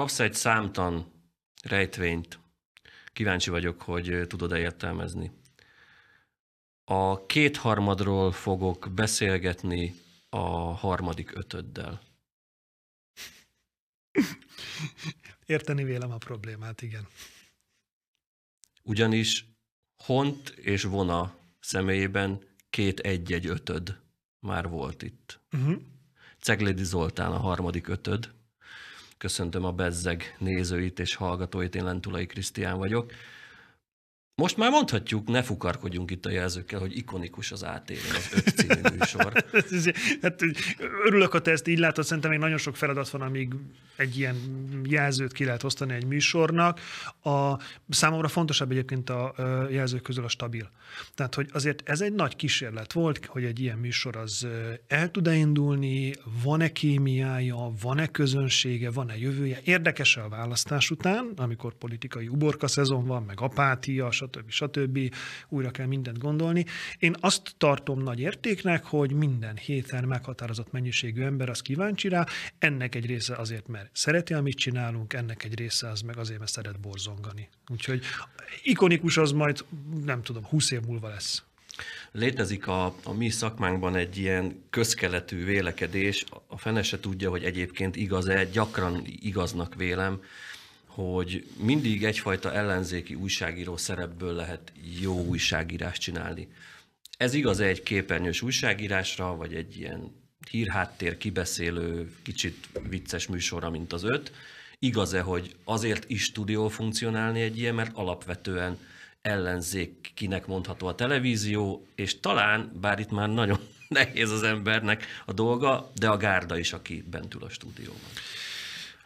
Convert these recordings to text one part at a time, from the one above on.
kapsz egy számtan rejtvényt. Kíváncsi vagyok, hogy tudod-e értelmezni. A kétharmadról fogok beszélgetni a harmadik ötöddel. Érteni vélem a problémát, igen. Ugyanis Hont és Vona személyében két egy-egy ötöd már volt itt. Uh-huh. Ceglédi Zoltán a harmadik ötöd. Köszöntöm a Bezzeg nézőit és hallgatóit, én Lentulai Krisztián vagyok. Most már mondhatjuk, ne fukarkodjunk itt a jelzőkkel, hogy ikonikus az ATV, az öt című műsor. hát, örülök, ha te ezt így látod, szerintem még nagyon sok feladat van, amíg egy ilyen jelzőt ki lehet osztani egy műsornak. A, számomra fontosabb egyébként a jelzők közül a stabil. Tehát, hogy azért ez egy nagy kísérlet volt, hogy egy ilyen műsor az el tud-e indulni, van-e kémiája, van-e közönsége, van-e jövője. Érdekes a választás után, amikor politikai uborka szezon van, meg apátia, stb. stb. Újra kell mindent gondolni. Én azt tartom nagy értéknek, hogy minden héten meghatározott mennyiségű ember az kíváncsi rá. Ennek egy része azért, mert szereti, amit csinálunk, ennek egy része az meg azért, mert szeret borzongani. Úgyhogy ikonikus az majd, nem tudom, 20 év múlva lesz. Létezik a, a mi szakmánkban egy ilyen közkeletű vélekedés, a fene se tudja, hogy egyébként igaz-e, gyakran igaznak vélem, hogy mindig egyfajta ellenzéki újságíró szerepből lehet jó újságírást csinálni. Ez igaz egy képernyős újságírásra, vagy egy ilyen hírháttér, kibeszélő, kicsit vicces műsorra, mint az öt. Igaz-e, hogy azért is tud jól funkcionálni egy ilyen, mert alapvetően kinek mondható a televízió, és talán, bár itt már nagyon nehéz az embernek a dolga, de a gárda is, aki bentül a stúdióban.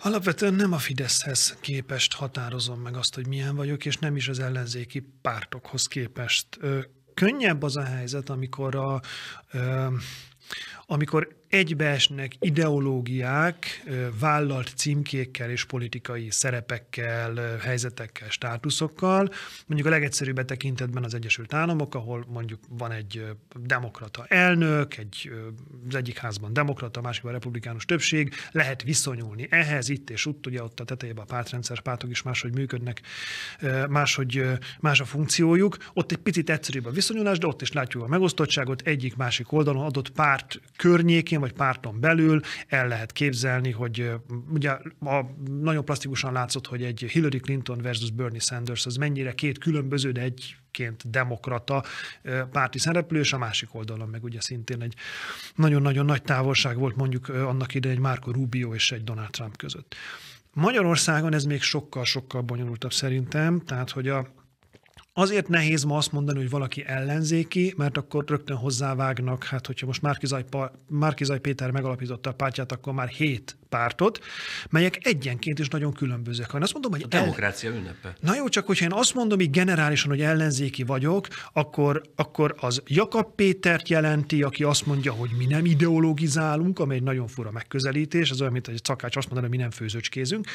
Alapvetően nem a Fideszhez képest határozom meg azt, hogy milyen vagyok, és nem is az ellenzéki pártokhoz képest. Ö, könnyebb az a helyzet, amikor a, ö, amikor egybeesnek ideológiák vállalt címkékkel és politikai szerepekkel, helyzetekkel, státuszokkal. Mondjuk a legegyszerűbb tekintetben az Egyesült Államok, ahol mondjuk van egy demokrata elnök, egy, az egyik házban demokrata, a másikban republikánus többség, lehet viszonyulni ehhez, itt és ott, ugye ott a tetejében a pártrendszer, pártok is máshogy működnek, máshogy más a funkciójuk. Ott egy picit egyszerűbb a viszonyulás, de ott is látjuk a megosztottságot, egyik-másik oldalon adott párt környékén, vagy párton belül el lehet képzelni, hogy ugye a, nagyon plastikusan látszott, hogy egy Hillary Clinton versus Bernie Sanders az mennyire két különböző, de egy ként demokrata párti szereplő, és a másik oldalon meg ugye szintén egy nagyon-nagyon nagy távolság volt mondjuk annak ide egy Marco Rubio és egy Donald Trump között. Magyarországon ez még sokkal-sokkal bonyolultabb szerintem, tehát hogy a Azért nehéz ma azt mondani, hogy valaki ellenzéki, mert akkor rögtön hozzávágnak, hát hogyha most Márkizaj, Márkizaj Péter megalapította a pártját, akkor már hét pártot, melyek egyenként is nagyon különbözőek. Ha én azt mondom, hogy a demokrácia el... ünnepe. Na jó, csak hogyha én azt mondom, hogy generálisan, hogy ellenzéki vagyok, akkor, akkor az Jakab Pétert jelenti, aki azt mondja, hogy mi nem ideologizálunk, ami egy nagyon fura megközelítés, az olyan, mint egy szakács azt mondaná, hogy mi nem főzőcskézünk,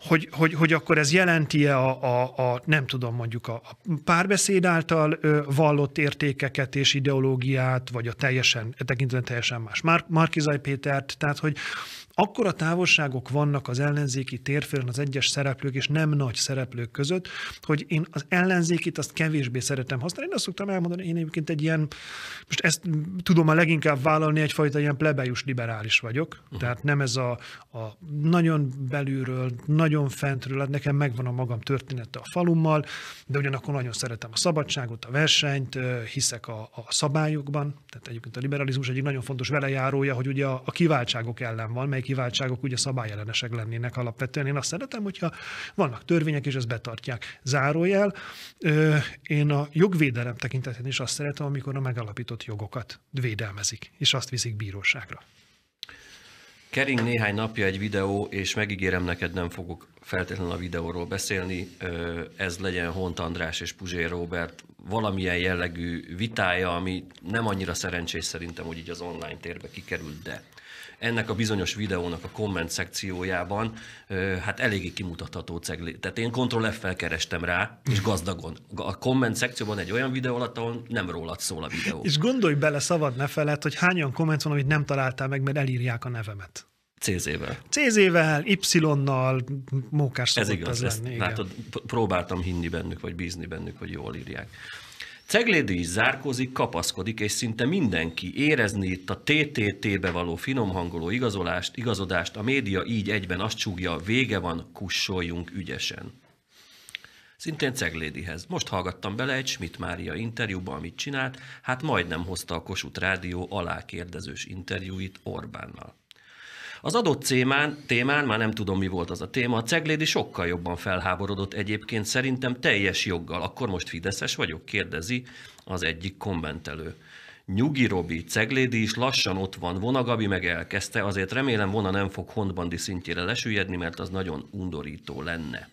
hogy, hogy, hogy akkor ez jelenti-e a, a, a nem tudom, mondjuk a, a párbeszéd által vallott értékeket és ideológiát, vagy a teljesen, tekintően teljesen más Mark Markizaj Pétert, tehát hogy akkor a távolságok vannak az ellenzéki térfélen az egyes szereplők és nem nagy szereplők között, hogy én az ellenzékit azt kevésbé szeretem használni. Én azt szoktam elmondani, én egyébként egy ilyen, most ezt tudom a leginkább vállalni, egyfajta ilyen plebejus liberális vagyok, uh-huh. tehát nem ez a, a nagyon belülről, nagyon fentről, hát nekem megvan a magam története a falummal, de ugyanakkor nagyon szeretem a szabadságot, a versenyt, hiszek a, a szabályokban, tehát egyébként a liberalizmus egyik nagyon fontos velejárója, hogy ugye a, a kiváltságok ellen van, mely kiváltságok ugye szabályellenesek lennének alapvetően. Én azt szeretem, hogyha vannak törvények, és ezt betartják. Zárójel, én a jogvédelem tekintetén is azt szeretem, amikor a megalapított jogokat védelmezik, és azt viszik bíróságra. Kering néhány napja egy videó, és megígérem neked, nem fogok feltétlenül a videóról beszélni. Ez legyen Hont András és Puzsé Robert valamilyen jellegű vitája, ami nem annyira szerencsés szerintem, hogy így az online térbe kikerült, de ennek a bizonyos videónak a komment szekciójában hát eléggé kimutatható cegli. Tehát én Ctrl F-fel kerestem rá, és mm. gazdagon. A komment szekcióban egy olyan videó alatt, ahol nem rólad szól a videó. És gondolj bele szabad ne feled, hogy hány olyan komment van, amit nem találtál meg, mert elírják a nevemet. CZ-vel. CZ-vel, Y-nal, mókás Ez igaz, ez ezt, lenni, igen. látod, próbáltam hinni bennük, vagy bízni bennük, hogy jól írják. Ceglédi is zárkózik, kapaszkodik, és szinte mindenki érezni itt a TTT-be való finomhangoló igazolást, igazodást, a média így egyben azt csúgja, vége van, kussoljunk ügyesen. Szintén Ceglédihez. Most hallgattam bele egy Schmidt Mária interjúba, amit csinált, hát majdnem hozta a Kossuth Rádió alákérdezős interjúit Orbánnal. Az adott témán, témán, már nem tudom mi volt az a téma, a Ceglédi sokkal jobban felháborodott egyébként szerintem teljes joggal. Akkor most Fideszes vagyok, kérdezi az egyik kommentelő. Nyugi Robi, Ceglédi is lassan ott van, Vona Gabi meg elkezdte, azért remélem Vona nem fog Hondbandi szintjére lesüllyedni, mert az nagyon undorító lenne.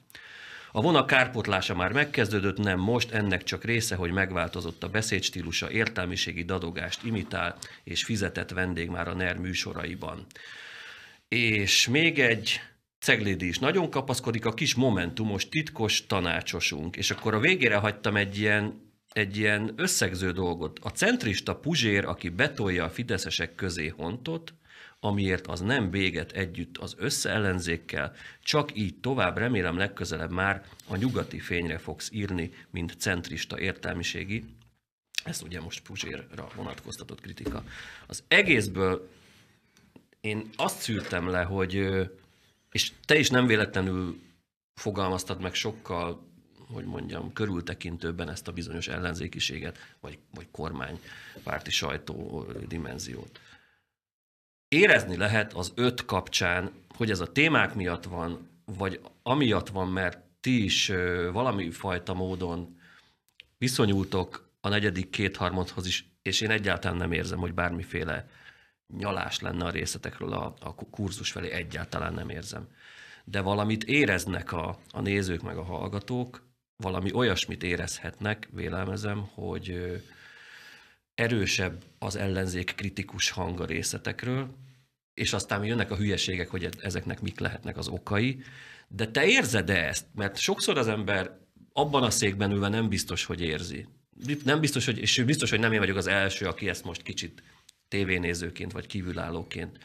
A vona kárpotlása már megkezdődött, nem most, ennek csak része, hogy megváltozott a beszédstílusa, értelmiségi dadogást imitál, és fizetett vendég már a NER műsoraiban. És még egy ceglédi is nagyon kapaszkodik, a kis momentumos titkos tanácsosunk. És akkor a végére hagytam egy ilyen egy ilyen összegző dolgot. A centrista Puzsér, aki betolja a fideszesek közé hontot, amiért az nem véget együtt az összeellenzékkel, csak így tovább remélem legközelebb már a nyugati fényre fogsz írni, mint centrista értelmiségi. Ez ugye most Puzsérra vonatkoztatott kritika. Az egészből én azt szűrtem le, hogy, és te is nem véletlenül fogalmaztad meg sokkal, hogy mondjam, körültekintőbben ezt a bizonyos ellenzékiséget, vagy, vagy kormánypárti sajtó dimenziót. Érezni lehet az öt kapcsán, hogy ez a témák miatt van, vagy amiatt van, mert ti is valami fajta módon viszonyultok a negyedik kétharmadhoz is, és én egyáltalán nem érzem, hogy bármiféle nyalás lenne a részletekről a, a kurzus felé, egyáltalán nem érzem. De valamit éreznek a, a nézők meg a hallgatók, valami olyasmit érezhetnek, vélelmezem, hogy erősebb az ellenzék kritikus hang a részletekről, és aztán jönnek a hülyeségek, hogy e-, ezeknek mik lehetnek az okai. De te érzed-e ezt? Mert sokszor az ember abban a székben ülve nem biztos, hogy érzi. Nem biztos, hogy, és biztos, hogy nem én vagyok az első, aki ezt most kicsit tévénézőként vagy kívülállóként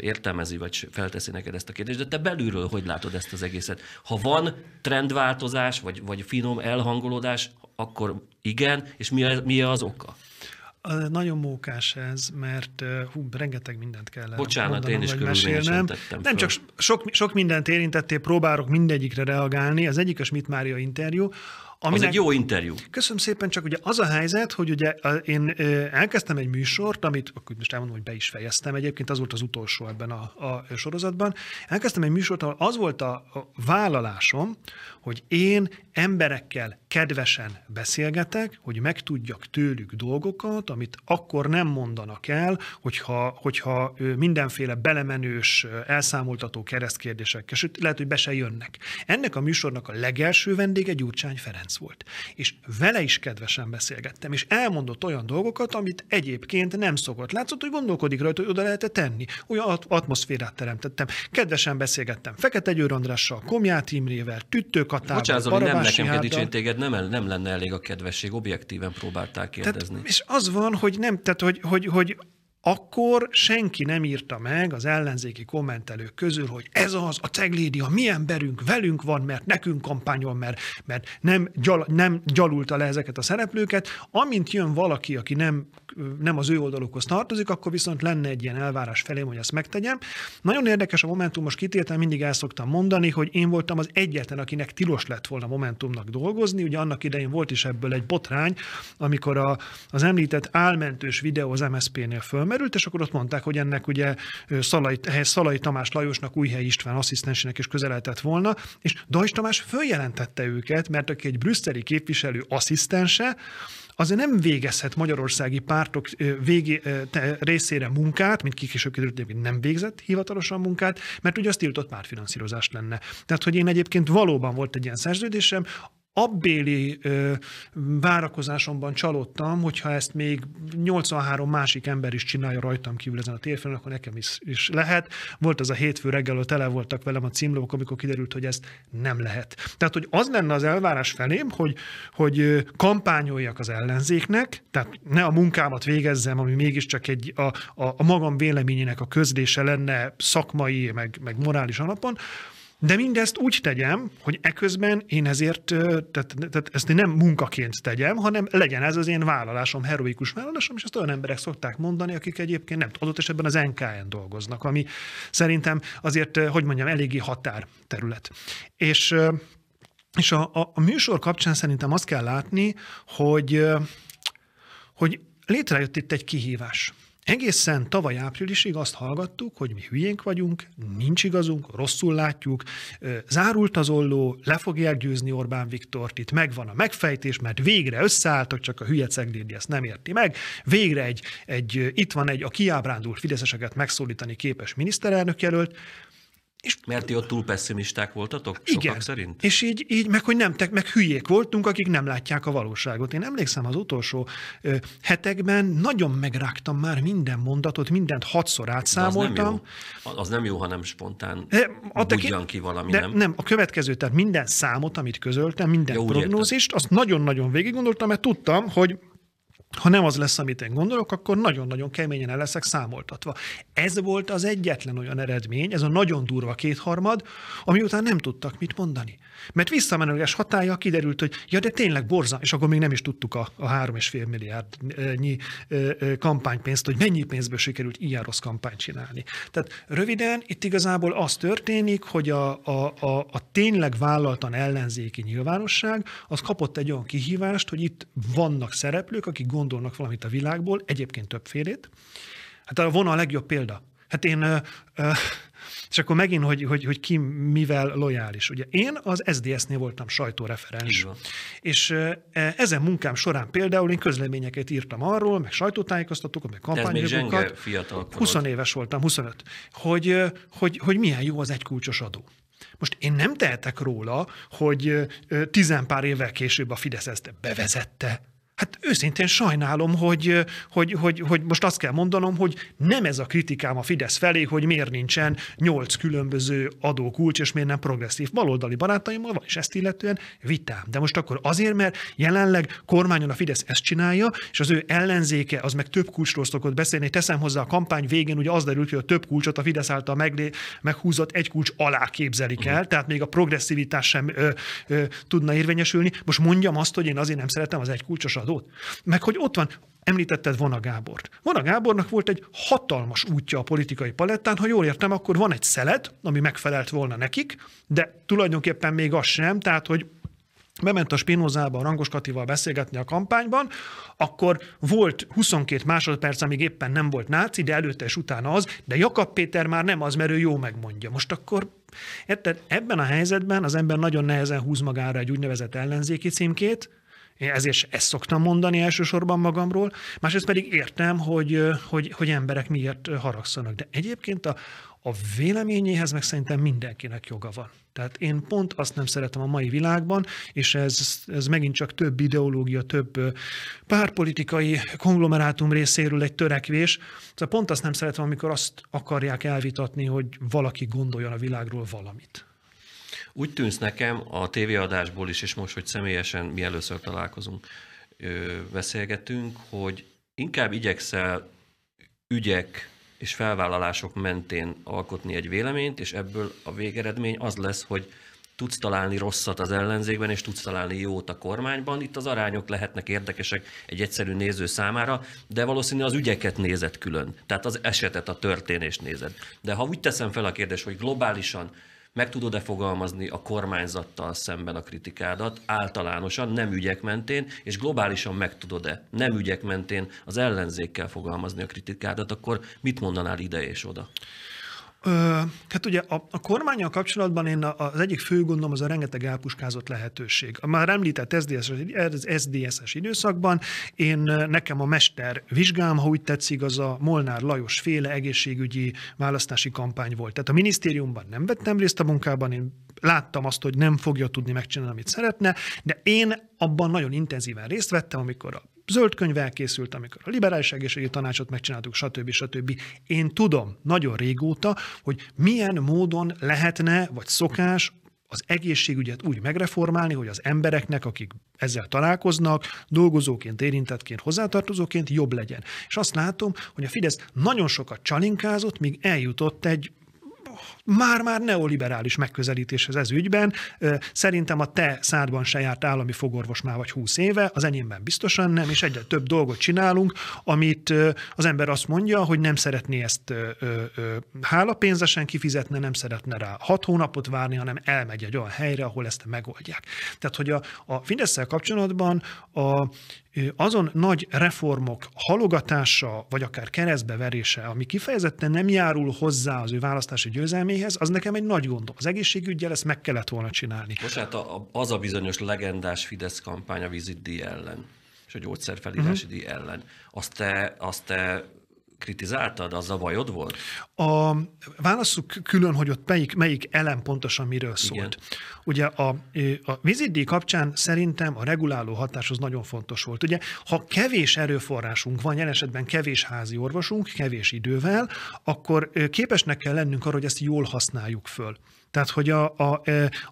értelmezi, vagy felteszi neked ezt a kérdést, de te belülről hogy látod ezt az egészet? Ha van trendváltozás, vagy, vagy finom elhangolódás, akkor igen, és mi, mi az oka? Nagyon mókás ez, mert hú, rengeteg mindent kell Bocsánat, én is mesélnem. Nem föl. csak sok, sok mindent érintettél, próbálok mindegyikre reagálni. Az egyik a Schmidt Mária interjú, Aminek... Az egy jó interjú. Köszönöm szépen, csak ugye az a helyzet, hogy ugye én elkezdtem egy műsort, amit akkor most elmondom, hogy be is fejeztem egyébként, az volt az utolsó ebben a, a sorozatban. Elkezdtem egy műsort, ahol az volt a, a vállalásom, hogy én emberekkel kedvesen beszélgetek, hogy megtudjak tőlük dolgokat, amit akkor nem mondanak el, hogyha, hogyha mindenféle belemenős, elszámoltató keresztkérdések, sőt, lehet, hogy be se jönnek. Ennek a műsornak a legelső vendége Gyurcsány Ferenc színész volt. És vele is kedvesen beszélgettem, és elmondott olyan dolgokat, amit egyébként nem szokott. Látszott, hogy gondolkodik rajta, hogy oda lehet -e tenni. Olyan atmoszférát teremtettem. Kedvesen beszélgettem Fekete Győr Andrással, Komját Imrével, Tüttő Katával, Bocsánat, nem nekem kell téged, nem, nem lenne elég a kedvesség, objektíven próbálták kérdezni. Tehát, és az van, hogy nem, tehát hogy, hogy, hogy akkor senki nem írta meg az ellenzéki kommentelők közül, hogy ez az, a ceglédi, a mi emberünk velünk van, mert nekünk kampányol, mert, mert nem, gyal, nem gyalulta le ezeket a szereplőket. Amint jön valaki, aki nem, nem az ő oldalukhoz tartozik, akkor viszont lenne egy ilyen elvárás felém, hogy ezt megtegyem. Nagyon érdekes a Momentum, most kitértem, mindig el szoktam mondani, hogy én voltam az egyetlen, akinek tilos lett volna Momentumnak dolgozni. Ugye annak idején volt is ebből egy botrány, amikor a, az említett álmentős videó az MSZP-nél föl felmerült, és akkor ott mondták, hogy ennek ugye Szalai, Szalai Tamás Lajosnak, Újhely István asszisztensének is közeleltett volna, és Dajs Tamás följelentette őket, mert aki egy brüsszeli képviselő asszisztense, azért nem végezhet magyarországi pártok végé, te, részére munkát, mint kikésőbb kiderült, hogy nem végzett hivatalosan munkát, mert ugye az tiltott pártfinanszírozás lenne. Tehát, hogy én egyébként valóban volt egy ilyen szerződésem, abbéli ö, várakozásomban csalódtam, hogyha ezt még 83 másik ember is csinálja rajtam kívül ezen a térfélen, akkor nekem is, is lehet. Volt az a hétfő reggel, ahol tele voltak velem a címlók, amikor kiderült, hogy ezt nem lehet. Tehát, hogy az lenne az elvárás felém, hogy, hogy kampányoljak az ellenzéknek, tehát ne a munkámat végezzem, ami mégiscsak egy a, a, a magam véleményének a közlése lenne szakmai, meg, meg morális alapon, de mindezt úgy tegyem, hogy eközben én ezért, tehát, tehát ezt én nem munkaként tegyem, hanem legyen ez az én vállalásom, heroikus vállalásom, és ezt olyan emberek szokták mondani, akik egyébként nem tudott esetben az NKN dolgoznak, ami szerintem azért, hogy mondjam, eléggé határterület. És, és a, a, a műsor kapcsán szerintem azt kell látni, hogy, hogy létrejött itt egy kihívás. Egészen tavaly áprilisig azt hallgattuk, hogy mi hülyénk vagyunk, nincs igazunk, rosszul látjuk, zárult az olló, le fogják győzni Orbán Viktort, itt megvan a megfejtés, mert végre összeálltak, csak a hülye ceglédi ezt nem érti meg, végre egy, egy, itt van egy a kiábrándult fideszeseket megszólítani képes miniszterelnök jelölt, és Mert ti ott túl pessimisták voltatok? Sokak igen. szerint? És így, így, meg hogy nem, meg hülyék voltunk, akik nem látják a valóságot. Én emlékszem az utolsó ö, hetekben nagyon megrágtam már minden mondatot, mindent hatszor átszámoltam. az, nem jó. az nem jó, ha nem spontán de, ki valami, de, nem? Nem, a következő, tehát minden számot, amit közöltem, minden jó, prognózist, azt nagyon-nagyon végig gondoltam, mert tudtam, hogy ha nem az lesz, amit én gondolok, akkor nagyon-nagyon keményen el leszek számoltatva. Ez volt az egyetlen olyan eredmény, ez a nagyon durva kétharmad, ami után nem tudtak mit mondani. Mert visszamenőleges hatája kiderült, hogy ja, de tényleg borza, és akkor még nem is tudtuk a, a 3,5 milliárdnyi kampánypénzt, hogy mennyi pénzből sikerült ilyen rossz kampányt csinálni. Tehát röviden itt igazából az történik, hogy a, a, a, a tényleg vállaltan ellenzéki nyilvánosság az kapott egy olyan kihívást, hogy itt vannak szereplők, akik gondolják, gondolnak valamit a világból, egyébként többfélét. Hát a vonal a legjobb példa. Hát én, ö, ö, és akkor megint, hogy, hogy, hogy ki mivel lojális. Ugye én az SDS-nél voltam sajtóreferens, és e, ezen munkám során például én közleményeket írtam arról, meg sajtótájékoztatók, meg kampányokat. fiatal 20 éves voltam, 25. Hogy, hogy, hogy milyen jó az egykulcsos adó. Most én nem tehetek róla, hogy tizenpár évvel később a Fidesz ezt bevezette, hát őszintén sajnálom, hogy, hogy, hogy, hogy most azt kell mondanom, hogy nem ez a kritikám a Fidesz felé, hogy miért nincsen nyolc különböző adókulcs, és miért nem progresszív. Baloldali barátaimmal van, és ezt illetően vitám. De most akkor azért, mert jelenleg kormányon a Fidesz ezt csinálja, és az ő ellenzéke az meg több kulcsról szokott beszélni. Teszem hozzá a kampány végén, ugye az derült, hogy a több kulcsot a Fidesz által meglé- meghúzott egy kulcs alá képzelik el, tehát még a progresszivitás sem ö, ö, tudna érvényesülni. Most mondjam azt, hogy én azért nem szeretem az egy kulcsos adó adót. Meg hogy ott van, Említetted Vona Gábort. Vona Gábornak volt egy hatalmas útja a politikai palettán, ha jól értem, akkor van egy szelet, ami megfelelt volna nekik, de tulajdonképpen még az sem, tehát hogy bement a Spinozába, a Rangos Katival beszélgetni a kampányban, akkor volt 22 másodperc, amíg éppen nem volt náci, de előtte és utána az, de Jakab Péter már nem az, mert ő jó megmondja. Most akkor érted, ebben a helyzetben az ember nagyon nehezen húz magára egy úgynevezett ellenzéki címkét, én ezért ezt szoktam mondani elsősorban magamról, másrészt pedig értem, hogy, hogy, hogy emberek miért haragszanak. De egyébként a, a véleményéhez meg szerintem mindenkinek joga van. Tehát én pont azt nem szeretem a mai világban, és ez, ez megint csak több ideológia, több párpolitikai konglomerátum részéről egy törekvés. Szóval pont azt nem szeretem, amikor azt akarják elvitatni, hogy valaki gondoljon a világról valamit úgy tűnsz nekem a tévéadásból is, és most, hogy személyesen mi először találkozunk, beszélgetünk, hogy inkább igyekszel ügyek és felvállalások mentén alkotni egy véleményt, és ebből a végeredmény az lesz, hogy tudsz találni rosszat az ellenzékben, és tudsz találni jót a kormányban. Itt az arányok lehetnek érdekesek egy egyszerű néző számára, de valószínűleg az ügyeket nézed külön, tehát az esetet, a történést nézed. De ha úgy teszem fel a kérdést, hogy globálisan meg tudod-e fogalmazni a kormányzattal szemben a kritikádat általánosan, nem ügyek mentén, és globálisan meg tudod-e nem ügyek mentén az ellenzékkel fogalmazni a kritikádat, akkor mit mondanál ide és oda? Ö, hát ugye a, a kormányon kapcsolatban én az egyik fő gondom az a rengeteg elpuskázott lehetőség. A már említett SZDSZ-es, SZDSZ-es időszakban én nekem a mester vizsgám, ha úgy tetszik, az a Molnár Lajos féle egészségügyi választási kampány volt. Tehát a minisztériumban nem vettem részt a munkában, én láttam azt, hogy nem fogja tudni megcsinálni, amit szeretne, de én abban nagyon intenzíven részt vettem, amikor a zöld könyv elkészült, amikor a liberális egészségügyi tanácsot megcsináltuk, stb. stb. Én tudom nagyon régóta, hogy milyen módon lehetne, vagy szokás az egészségügyet úgy megreformálni, hogy az embereknek, akik ezzel találkoznak, dolgozóként, érintettként, hozzátartozóként jobb legyen. És azt látom, hogy a Fidesz nagyon sokat csalinkázott, míg eljutott egy már-már neoliberális megközelítéshez ez ügyben. Szerintem a te szádban se járt állami fogorvos már vagy húsz éve, az enyémben biztosan nem, és egyre több dolgot csinálunk, amit az ember azt mondja, hogy nem szeretné ezt hálapénzesen kifizetni, nem szeretne rá hat hónapot várni, hanem elmegy egy olyan helyre, ahol ezt megoldják. Tehát, hogy a, a Fidesz-szel kapcsolatban a, azon nagy reformok halogatása, vagy akár keresztbeverése, ami kifejezetten nem járul hozzá az ő választási győzelméhez, az nekem egy nagy gond. Az egészségügyel ezt meg kellett volna csinálni. Bocsánat, az a bizonyos legendás Fidesz kampány a vizitdíj ellen, és a gyógyszerfelírási uh-huh. Mhm. díj ellen, azt te, azt te kritizáltad, az a bajod volt? A, válaszuk külön, hogy ott melyik, melyik elem pontosan miről szólt. Igen. Ugye a, a vízidíj kapcsán szerintem a reguláló hatás az nagyon fontos volt. Ugye, ha kevés erőforrásunk van, jelen esetben kevés házi orvosunk, kevés idővel, akkor képesnek kell lennünk arra, hogy ezt jól használjuk föl. Tehát, hogy a, a,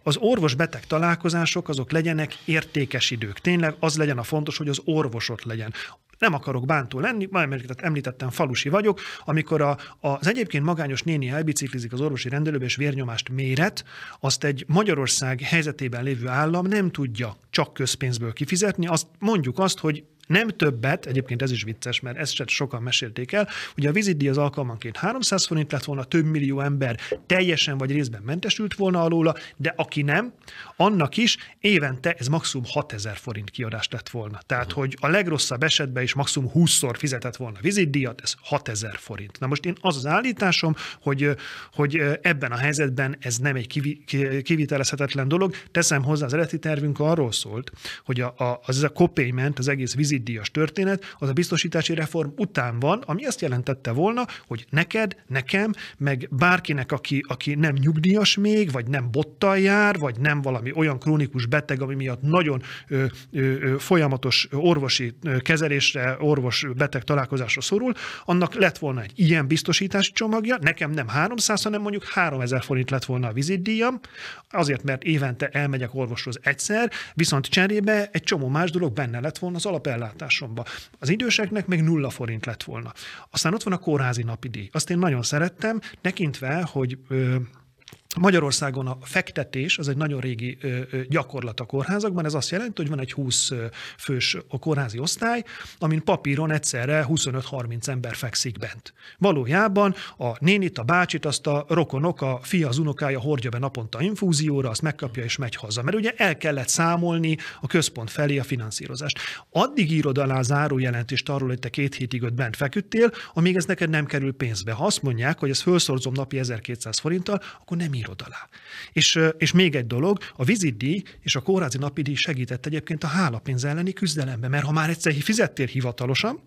az orvos-beteg találkozások azok legyenek értékes idők. Tényleg az legyen a fontos, hogy az orvosot legyen. Nem akarok bántó lenni, mert említettem, falusi vagyok, amikor a, az egyébként magányos néni elbiciklizik az orvosi rendelőbe, és vérnyomást méret, azt egy Magyarország helyzetében lévő állam nem tudja csak közpénzből kifizetni, azt mondjuk azt, hogy nem többet, egyébként ez is vicces, mert ezt sem sokan mesélték el, hogy a vizitdi az alkalmanként 300 forint lett volna, több millió ember teljesen vagy részben mentesült volna alóla, de aki nem, annak is évente ez maximum 6000 forint kiadás lett volna. Tehát, hogy a legrosszabb esetben is maximum 20-szor fizetett volna vizitdíjat, ez 6000 forint. Na most én az az állításom, hogy, hogy ebben a helyzetben ez nem egy kivi, kivitelezhetetlen dolog. Teszem hozzá, az eredeti tervünk arról szólt, hogy a, a, az a copayment, az egész vizi díjas történet, az a biztosítási reform után van, ami azt jelentette volna, hogy neked, nekem, meg bárkinek, aki, aki nem nyugdíjas még, vagy nem bottal jár, vagy nem valami olyan krónikus beteg, ami miatt nagyon ö, ö, folyamatos orvosi kezelésre, orvos-beteg találkozásra szorul, annak lett volna egy ilyen biztosítási csomagja, nekem nem 300, hanem mondjuk 3000 forint lett volna a vizitdíjam, azért, mert évente elmegyek orvoshoz egyszer, viszont cserébe egy csomó más dolog benne lett volna az alapellátásban ellátásomba. Az időseknek még nulla forint lett volna. Aztán ott van a kórházi napi díj. Azt én nagyon szerettem, tekintve, hogy ö, Magyarországon a fektetés az egy nagyon régi gyakorlat a kórházakban, ez azt jelenti, hogy van egy 20 fős a kórházi osztály, amin papíron egyszerre 25-30 ember fekszik bent. Valójában a nénit, a bácsit, azt a rokonok, a fia, az unokája hordja be naponta infúzióra, azt megkapja és megy haza, mert ugye el kellett számolni a központ felé a finanszírozást. Addig írod alá záró jelentést arról, hogy te két hétig ott bent feküdtél, amíg ez neked nem kerül pénzbe. Ha azt mondják, hogy ez felszorzom napi 1200 forinttal, akkor nem írod alá. És, és még egy dolog, a vizidi és a kórházi napidi segített egyébként a hálapénz elleni küzdelembe, mert ha már egyszer fizettél hivatalosan,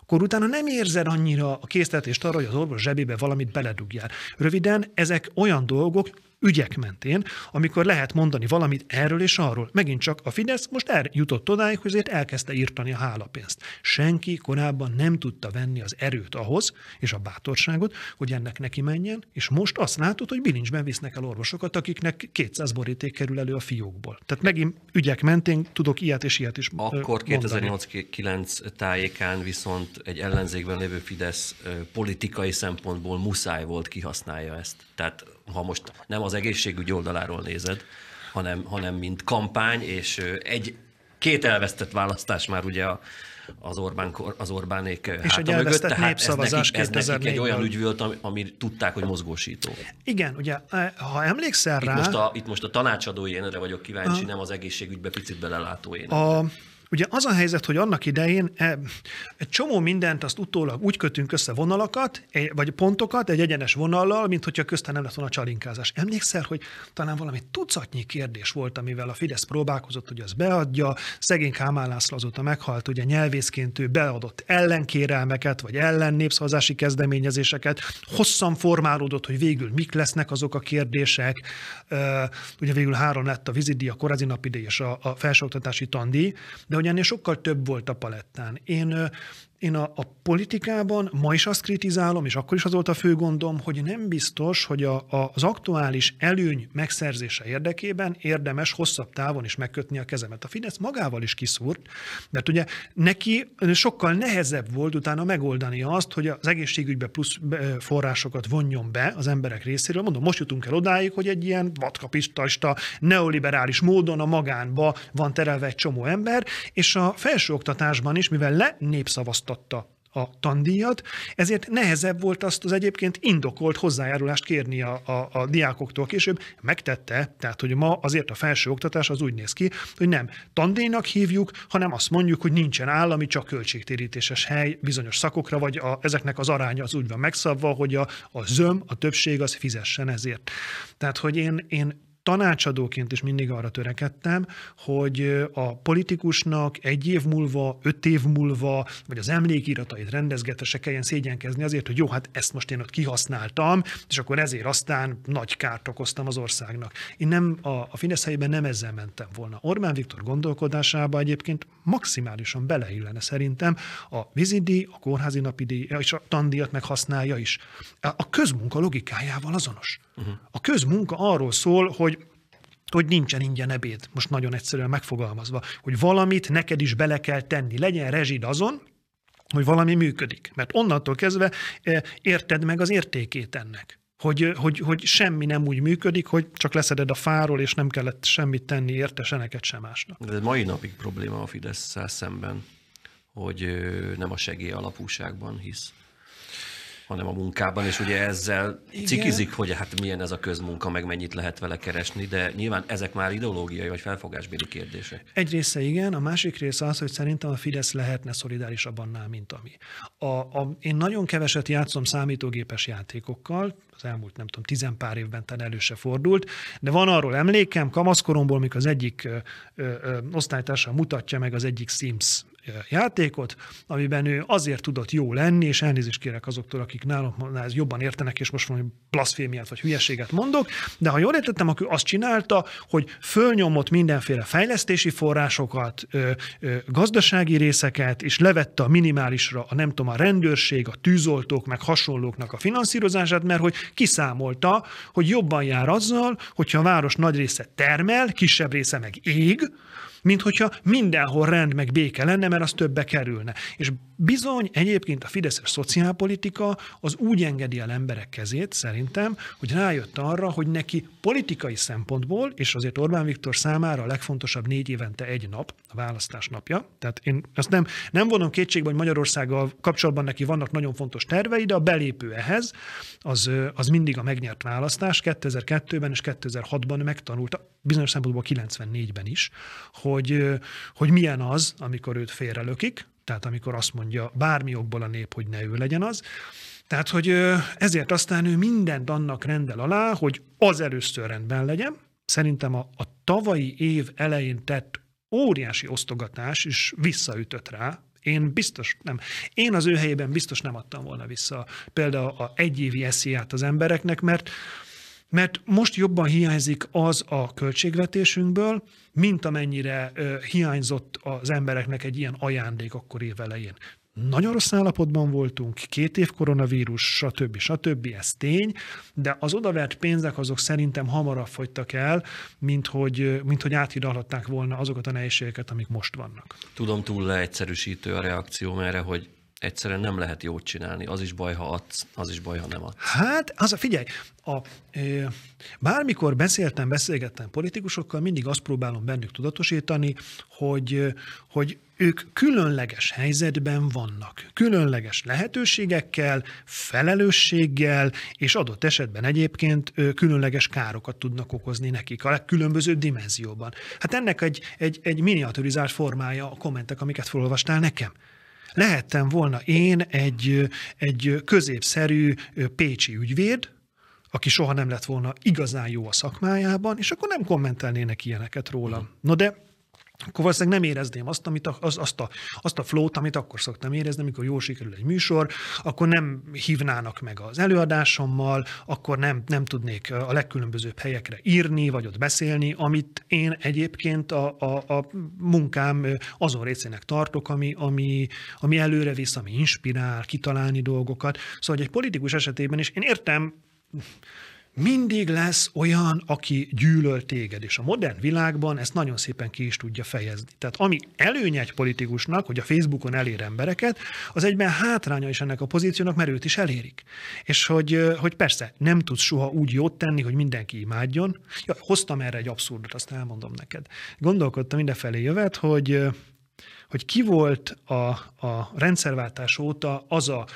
akkor utána nem érzed annyira a késztetést arra, hogy az orvos zsebébe valamit beledugjál. Röviden, ezek olyan dolgok, ügyek mentén, amikor lehet mondani valamit erről és arról. Megint csak a Fidesz most eljutott odáig, hogy ezért elkezdte írtani a hálapénzt. Senki korábban nem tudta venni az erőt ahhoz, és a bátorságot, hogy ennek neki menjen, és most azt látod, hogy bilincsben visznek el orvosokat, akiknek 200 boríték kerül elő a fiókból. Tehát megint ügyek mentén tudok ilyet és ilyet is Akkor 2008-9 tájékán viszont egy ellenzékben lévő Fidesz politikai szempontból muszáj volt kihasználja ezt. Tehát ha most nem az egészségügy oldaláról nézed, hanem, hanem mint kampány, és egy két elvesztett választás már ugye a, az, Orbán, az Orbánék és háta egy mögött, tehát ez nekik, ez nekik egy olyan ügy volt, ami, ami tudták, hogy mozgósító. Igen, ugye, e, ha emlékszel itt rá... Most a, itt most a tanácsadó énre vagyok kíváncsi, a, nem az egészségügybe picit belelátó énre. A, Ugye az a helyzet, hogy annak idején eh, egy csomó mindent azt utólag úgy kötünk össze vonalakat, vagy pontokat egy egyenes vonallal, mint hogyha köztán nem lett volna csalinkázás. Emlékszel, hogy talán valami tucatnyi kérdés volt, amivel a Fidesz próbálkozott, hogy az beadja, szegény Kámán László azóta meghalt, ugye nyelvészként ő beadott ellenkérelmeket, vagy ellennépszavazási kezdeményezéseket, hosszan formálódott, hogy végül mik lesznek azok a kérdések, eh, ugye végül három lett a vizidi, a korázi és a, a felsőoktatási tandíj, de hogy hogy ennél sokkal több volt a palettán. Én én a, a politikában ma is azt kritizálom, és akkor is az volt a fő gondom, hogy nem biztos, hogy a, a, az aktuális előny megszerzése érdekében érdemes hosszabb távon is megkötni a kezemet. A Fidesz magával is kiszúrt, mert ugye neki sokkal nehezebb volt utána megoldani azt, hogy az egészségügybe plusz forrásokat vonjon be az emberek részéről. Mondom, most jutunk el odáig, hogy egy ilyen vadkapistasta, neoliberális módon a magánba van terelve egy csomó ember, és a felsőoktatásban is, mivel le népszavazta megvitatta a tandíjat, ezért nehezebb volt azt az egyébként indokolt hozzájárulást kérni a, a, a diákoktól később. Megtette, tehát hogy ma azért a felső oktatás, az úgy néz ki, hogy nem tandíjnak hívjuk, hanem azt mondjuk, hogy nincsen állami, csak költségtérítéses hely bizonyos szakokra, vagy a, ezeknek az aránya az úgy van megszabva, hogy a, a zöm, a többség az fizessen ezért. Tehát, hogy én, én tanácsadóként is mindig arra törekedtem, hogy a politikusnak egy év múlva, öt év múlva, vagy az emlékiratait rendezgetve se kelljen szégyenkezni azért, hogy jó, hát ezt most én ott kihasználtam, és akkor ezért aztán nagy kárt okoztam az országnak. Én nem a, a Fidesz helyében nem ezzel mentem volna. Orbán Viktor gondolkodásába egyébként maximálisan beleillene szerintem a vizidi, a kórházi napidi díj, és a tandíjat használja is. A közmunka logikájával azonos. Uh-huh. A közmunka arról szól, hogy hogy nincsen ingyen ebéd, most nagyon egyszerűen megfogalmazva, hogy valamit neked is bele kell tenni, legyen rezsid azon, hogy valami működik. Mert onnantól kezdve e, érted meg az értékét ennek. Hogy, e, hogy, hogy semmi nem úgy működik, hogy csak leszeded a fáról, és nem kellett semmit tenni érte, se neked, se másnak. De ez mai napig probléma a fidesz szemben, hogy nem a segély alapúságban hisz, hanem a munkában, és ugye ezzel Igen. cikizik, hogy hát milyen ez a közmunka, meg mennyit lehet vele keresni, de nyilván ezek már ideológiai vagy felfogásbéli kérdések. Egy része igen, a másik része az, hogy szerintem a Fidesz lehetne szolidárisabb annál, mint ami. A, a, én nagyon keveset játszom számítógépes játékokkal, az elmúlt nem tudom, tizen pár évben talán elő se fordult, de van arról emlékem, kamaszkoromból, mikor az egyik ö, ö, osztálytársa mutatja meg az egyik Sims játékot, amiben ő azért tudott jó lenni, és elnézést kérek azoktól, akik nálam ez jobban értenek, és most valami blaszfémiát vagy hülyeséget mondok, de ha jól értettem, akkor azt csinálta, hogy fölnyomott mindenféle fejlesztési forrásokat, ö, ö, gazdasági részeket, és levette a minimálisra a nem tudom, a rendőrség, a tűzoltók, meg hasonlóknak a finanszírozását, mert hogy kiszámolta, hogy jobban jár azzal, hogyha a város nagy része termel, kisebb része meg ég, mint hogyha mindenhol rend meg béke lenne, mert az többe kerülne. És bizony egyébként a fideszes szociálpolitika az úgy engedi el emberek kezét, szerintem, hogy rájött arra, hogy neki politikai szempontból, és azért Orbán Viktor számára a legfontosabb négy évente egy nap, a választás napja. Tehát én azt nem, nem vonom kétségbe, hogy Magyarországgal kapcsolatban neki vannak nagyon fontos tervei, de a belépő ehhez az, az mindig a megnyert választás. 2002-ben és 2006-ban megtanulta, bizonyos szempontból 94-ben is, hogy hogy, hogy milyen az, amikor őt félrelökik, tehát amikor azt mondja bármi okból a nép, hogy ne ő legyen az. Tehát, hogy ezért aztán ő mindent annak rendel alá, hogy az először rendben legyen. Szerintem a, a tavalyi év elején tett óriási osztogatás is visszaütött rá, én biztos nem. Én az ő helyében biztos nem adtam volna vissza például a egyévi esziát az embereknek, mert, mert most jobban hiányzik az a költségvetésünkből, mint amennyire ö, hiányzott az embereknek egy ilyen ajándék akkor elején. Nagyon rossz állapotban voltunk, két év koronavírus, stb. stb. ez tény, de az odavert pénzek azok szerintem hamarabb fogytak el, mint hogy, mint hogy áthidalhatták volna azokat a nehézségeket, amik most vannak. Tudom, túl leegyszerűsítő a reakció erre, hogy egyszerűen nem lehet jót csinálni. Az is baj, ha adsz, az is baj, ha nem adsz. Hát, az a figyelj, a, e, bármikor beszéltem, beszélgettem politikusokkal, mindig azt próbálom bennük tudatosítani, hogy, hogy ők különleges helyzetben vannak, különleges lehetőségekkel, felelősséggel, és adott esetben egyébként különleges károkat tudnak okozni nekik a legkülönbözőbb dimenzióban. Hát ennek egy, egy, egy miniaturizált formája a kommentek, amiket felolvastál nekem. Lehettem volna én egy, egy középszerű pécsi ügyvéd, aki soha nem lett volna igazán jó a szakmájában, és akkor nem kommentelnének ilyeneket rólam. Mhm. Na de akkor valószínűleg nem érezném azt, amit a, az, azt, a, azt a flót, amit akkor szoktam érezni, amikor jól sikerül egy műsor, akkor nem hívnának meg az előadásommal, akkor nem, nem tudnék a legkülönbözőbb helyekre írni, vagy ott beszélni, amit én egyébként a, a, a munkám azon részének tartok, ami, ami, ami előre visz, ami inspirál, kitalálni dolgokat. Szóval egy politikus esetében is én értem, mindig lesz olyan, aki gyűlöl téged, és a modern világban ezt nagyon szépen ki is tudja fejezni. Tehát ami előnye egy politikusnak, hogy a Facebookon elér embereket, az egyben hátránya is ennek a pozíciónak, mert őt is elérik. És hogy, hogy persze, nem tudsz soha úgy jót tenni, hogy mindenki imádjon. Ja, hoztam erre egy abszurdot, azt elmondom neked. Gondolkodtam mindenfelé jövet, hogy hogy ki volt a, a rendszerváltás óta az a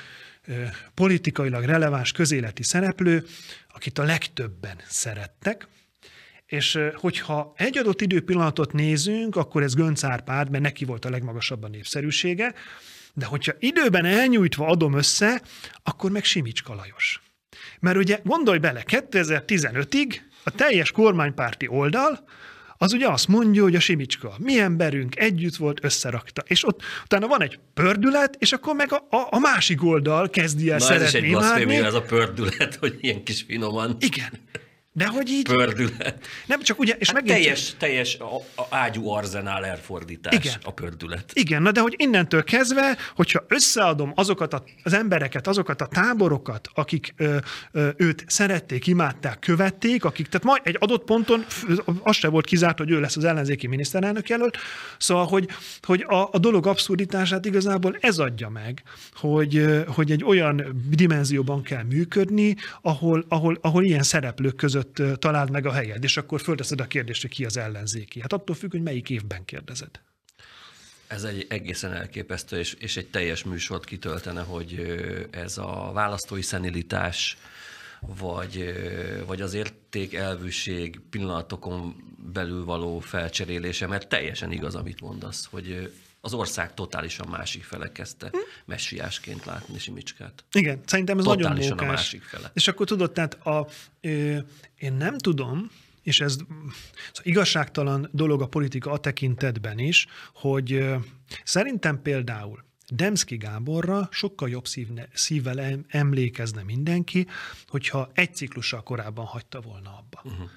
politikailag releváns közéleti szereplő, akit a legtöbben szerettek, és hogyha egy adott időpillanatot nézünk, akkor ez Gönc Árpád, mert neki volt a legmagasabb a népszerűsége, de hogyha időben elnyújtva adom össze, akkor meg Simicska Lajos. Mert ugye gondolj bele, 2015-ig a teljes kormánypárti oldal az ugye azt mondja, hogy a Simicska, mi emberünk együtt volt, összerakta. És ott utána van egy pördület, és akkor meg a, a, a másik oldal kezdi el Na, szeretni ez is egy ez a pördület, hogy ilyen kis finoman. Igen. De hogy így... Pördület. Nem, csak ugye, és hát megint... Teljes, teljes a, a ágyú arzenál elfordítás Igen. a pördület. Igen, na de hogy innentől kezdve, hogyha összeadom azokat a, az embereket, azokat a táborokat, akik ö, ö, őt szerették, imádták, követték, akik, tehát majd egy adott ponton az se volt kizárt, hogy ő lesz az ellenzéki miniszterelnök jelölt, szóval, hogy, hogy a, a dolog abszurditását igazából ez adja meg, hogy, hogy egy olyan dimenzióban kell működni, ahol, ahol, ahol ilyen szereplők között között találd meg a helyed, és akkor fölteszed a kérdést, hogy ki az ellenzéki. Hát attól függ, hogy melyik évben kérdezed. Ez egy egészen elképesztő, és, és egy teljes műsort kitöltene, hogy ez a választói szenilitás, vagy, vagy az érték pillanatokon belül való felcserélése, mert teljesen igaz, amit mondasz, hogy az ország totálisan másik fele kezdte hm? messiásként látni Simicskát. Igen, szerintem ez totálisan nagyon mókás. a másik fele. És akkor tudod, tehát a, ö, én nem tudom, és ez szóval igazságtalan dolog a politika a tekintetben is, hogy ö, szerintem például Demszki Gáborra sokkal jobb szívne, szívvel emlékezne mindenki, hogyha egy ciklussal korábban hagyta volna abba. Uh-huh.